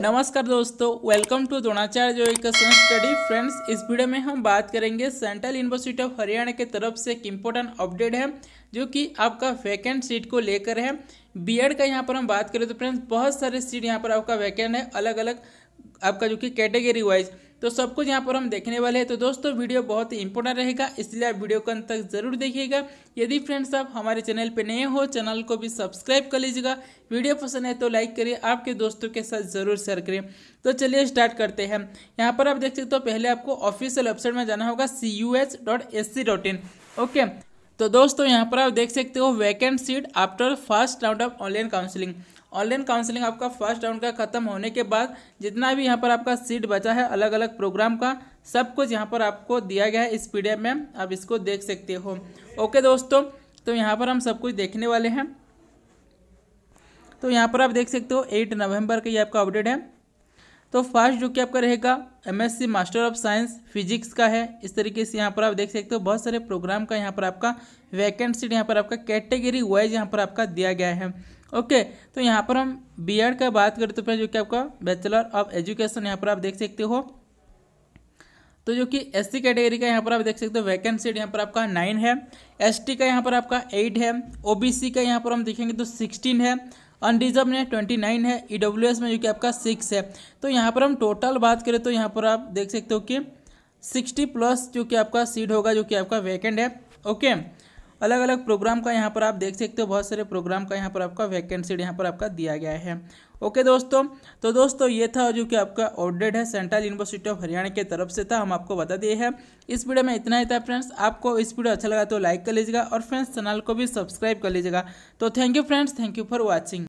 नमस्कार दोस्तों welcome to Dronacharya education study friends इस वीडियो में हम बात करेंगे सेंट्रल यूनिवर्सिटी ऑफ हरियाणा के तरफ से एक इम्पोर्टेंट अपडेट है जो कि आपका वैकेंट सीट को लेकर है बीएड का यहाँ पर हम बात करें तो फ्रेंड्स बहुत सारे सीट यहाँ पर आपका वैकेंट है अलग अलग आपका जो कि कैटेगरी वाइज तो सब कुछ यहाँ पर हम देखने वाले हैं तो दोस्तों वीडियो बहुत ही इंपॉर्टेंट रहेगा इसलिए आप वीडियो को अंत तक जरूर देखिएगा यदि फ्रेंड्स आप हमारे चैनल पर नए हो चैनल को भी सब्सक्राइब कर लीजिएगा वीडियो पसंद है तो लाइक करिए आपके दोस्तों के साथ ज़रूर शेयर करें तो चलिए स्टार्ट करते हैं यहाँ पर आप देख सकते हो पहले आपको ऑफिशियल वेबसाइट में जाना होगा C U H dot S C dot in okay तो दोस्तों यहाँ पर आप देख सकते हो vacant seat after first round of online counselling online counselling आपका फर्स्ट राउंड का खत्म होने के बाद जितना भी यहाँ पर आपका सीट बचा है अलग अलग प्रोग्राम का सब कुछ यहाँ पर आपको दिया गया है इस पी में आप इसको देख सकते हो ओके दोस्तों तो यहाँ पर हम सब कुछ देखने वाले हैं तो यहाँ पर आप देख सकते हो एट नवम्बर का ये आपका अपडेट है तो फर्स्ट जो कि आपका रहेगा MSc master of science physics का है इस तरीके से यहाँ पर आप देख सकते हो बहुत सारे प्रोग्राम का यहाँ पर आपका वैकेंट सीट यहाँ पर आपका कैटेगरी वाइज यहाँ पर आपका दिया गया है ओके तो यहाँ पर हम बी एड का बात करें तो जो कि आपका बैचलर ऑफ एजुकेशन यहाँ पर आप देख सकते हो तो जो कि एस सी कैटेगरी का यहाँ पर आप देख सकते हो वैकेंसी यहाँ पर आपका नाइन है एस टी का यहाँ पर आपका एट है ओ बी सी का यहाँ पर हम देखेंगे तो सिक्सटीन है अनरिजर्व में ट्वेंटी नाइन है ई डब्ल्यू एस में जो कि आपका सिक्स है तो यहाँ पर हम टोटल बात करें तो यहाँ पर आप देख सकते हो कि सिक्सटी प्लस जो कि आपका सीट होगा जो कि आपका वैकेंट है ओके अलग अलग प्रोग्राम का यहाँ पर आप देख सकते हो बहुत सारे प्रोग्राम का यहाँ पर आपका वैकेंसी यहाँ पर आपका दिया गया है ओके दोस्तों तो दोस्तों ये था जो कि आपका ऑडेड है सेंट्रल यूनिवर्सिटी ऑफ हरियाणा के तरफ से था हम आपको बता दिए हैं इस वीडियो में इतना ही था फ्रेंड्स आपको इस वीडियो अच्छा लगा तो लाइक कर लीजिएगा और फ्रेंड्स चैनल को भी सब्सक्राइब कर लीजिएगा तो thank you friends thank you for watching